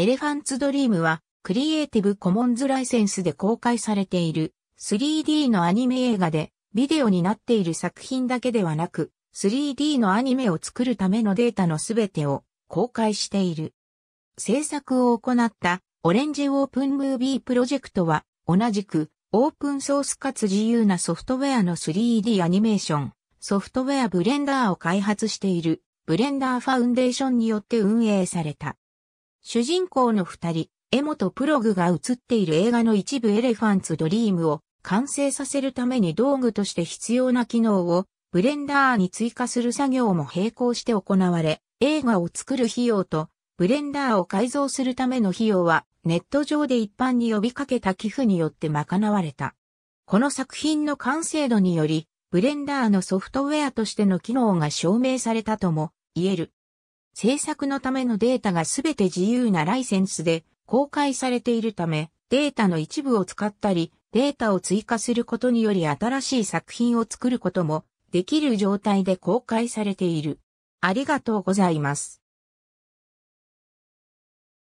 エレファンツドリームは、クリエイティブコモンズライセンスで公開されている 3D のアニメ映画で、ビデオになっている作品だけではなく、3D のアニメを作るためのデータのすべてを公開している。制作を行ったオレンジオープンムービープロジェクトは、同じくオープンソースかつ自由なソフトウェアの 3D アニメーション、ソフトウェアブレンダーを開発しているブレンダーファウンデーションによって運営された。主人公の二人、江本プログが映っている映画の一部エレファンツドリームを完成させるために道具として必要な機能をブレンダーに追加する作業も並行して行われ、映画を作る費用とブレンダーを改造するための費用はネット上で一般に呼びかけた寄付によって賄われた。この作品の完成度により、ブレンダーのソフトウェアとしての機能が証明されたとも言える。制作のためのデータがすべて自由なライセンスで公開されているため、データの一部を使ったり、データを追加することにより新しい作品を作ることもできる状態で公開されている。ありがとうございます。